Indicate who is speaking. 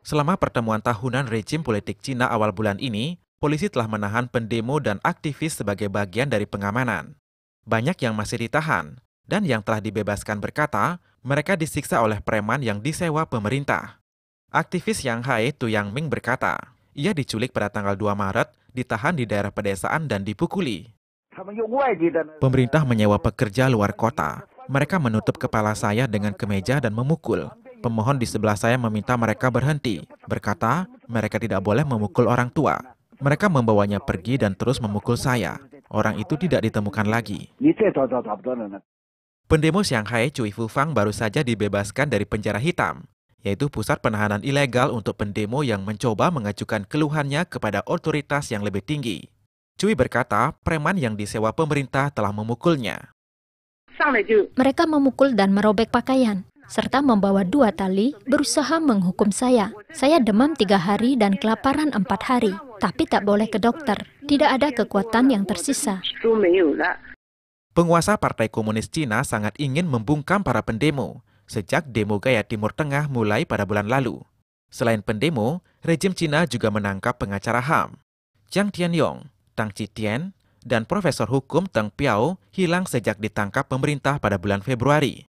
Speaker 1: Selama pertemuan tahunan rejim politik Cina awal bulan ini, polisi telah menahan pendemo dan aktivis sebagai bagian dari pengamanan. Banyak yang masih ditahan, dan yang telah dibebaskan berkata, mereka disiksa oleh preman yang disewa pemerintah. Aktivis Yang Hai Tu Yang Ming berkata, ia diculik pada tanggal 2 Maret, ditahan di daerah pedesaan dan dipukuli. Pemerintah menyewa pekerja luar kota. Mereka menutup kepala saya dengan kemeja dan memukul. Pemohon di sebelah saya meminta mereka berhenti, berkata mereka tidak boleh memukul orang tua. Mereka membawanya pergi dan terus memukul saya. Orang itu tidak ditemukan lagi. Pendemo Shanghai Cui Fufang baru saja dibebaskan dari penjara hitam, yaitu pusat penahanan ilegal untuk pendemo yang mencoba mengajukan keluhannya kepada otoritas yang lebih tinggi. Cui berkata, preman yang disewa pemerintah telah memukulnya.
Speaker 2: Mereka memukul dan merobek pakaian serta membawa dua tali, berusaha menghukum saya. Saya demam tiga hari dan kelaparan empat hari, tapi tak boleh ke dokter. Tidak ada kekuatan yang tersisa.
Speaker 1: Penguasa Partai Komunis Cina sangat ingin membungkam para pendemo sejak demo gaya Timur Tengah mulai pada bulan lalu. Selain pendemo, rejim Cina juga menangkap pengacara HAM. Jiang Tianyong, Tang Chitian, dan Profesor Hukum Teng Piao hilang sejak ditangkap pemerintah pada bulan Februari.